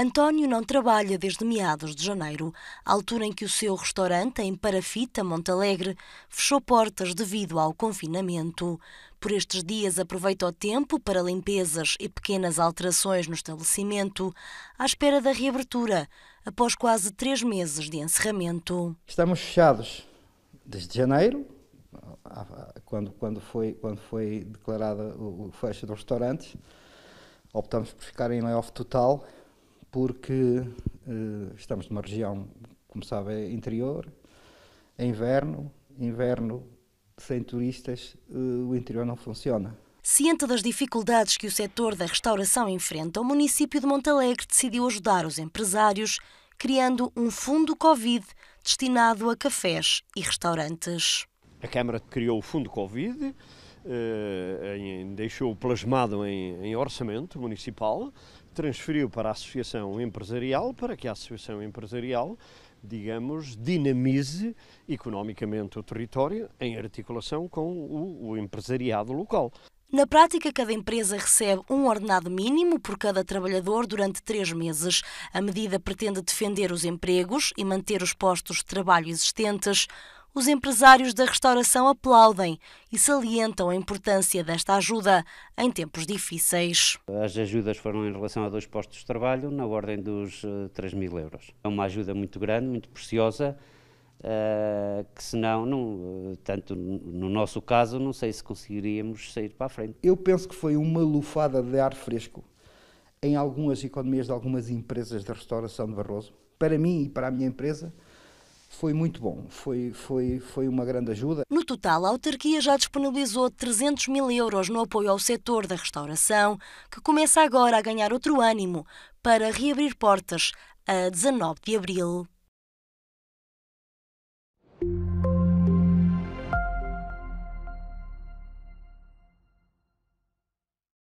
António não trabalha desde meados de janeiro, altura em que o seu restaurante em Parafita, Montalegre, fechou portas devido ao confinamento. Por estes dias aproveita o tempo para limpezas e pequenas alterações no estabelecimento, à espera da reabertura, após quase três meses de encerramento. Estamos fechados desde janeiro, quando, quando, foi, quando foi declarado o fecho dos restaurantes. Optamos por ficar em layoff total porque uh, estamos numa região, como sabe, é interior, é inverno, inverno sem turistas uh, o interior não funciona. Ciente das dificuldades que o setor da restauração enfrenta, o município de Montalegre decidiu ajudar os empresários, criando um fundo Covid destinado a cafés e restaurantes. A Câmara criou o fundo Covid, eh, em, deixou plasmado em, em orçamento municipal, transferiu para a Associação Empresarial, para que a Associação Empresarial digamos, dinamize economicamente o território em articulação com o, o, empresariado local. Na prática, cada empresa recebe um ordenado mínimo por cada trabalhador durante três meses. A medida pretende defender os empregos e manter os postos de trabalho existentes os empresários da restauração aplaudem e salientam a importância desta ajuda em tempos difíceis. As ajudas foram em relação a dois postos de trabalho, na ordem dos 3 eh, mil euros. É uma ajuda muito grande, muito preciosa, eh, que senão, não, eh, tanto no nosso caso, não sei se conseguiríamos sair para a frente. Eu penso que foi uma lufada de ar fresco em algumas economias de algumas empresas da restauração de Barroso. Para mim e para a minha empresa, foi muito bom, foi, foi, foi uma grande ajuda. No total, a autarquia já disponibilizou 300 mil euros no apoio ao setor da restauração, que começa agora a ganhar outro ânimo para reabrir portas a 19 de abril.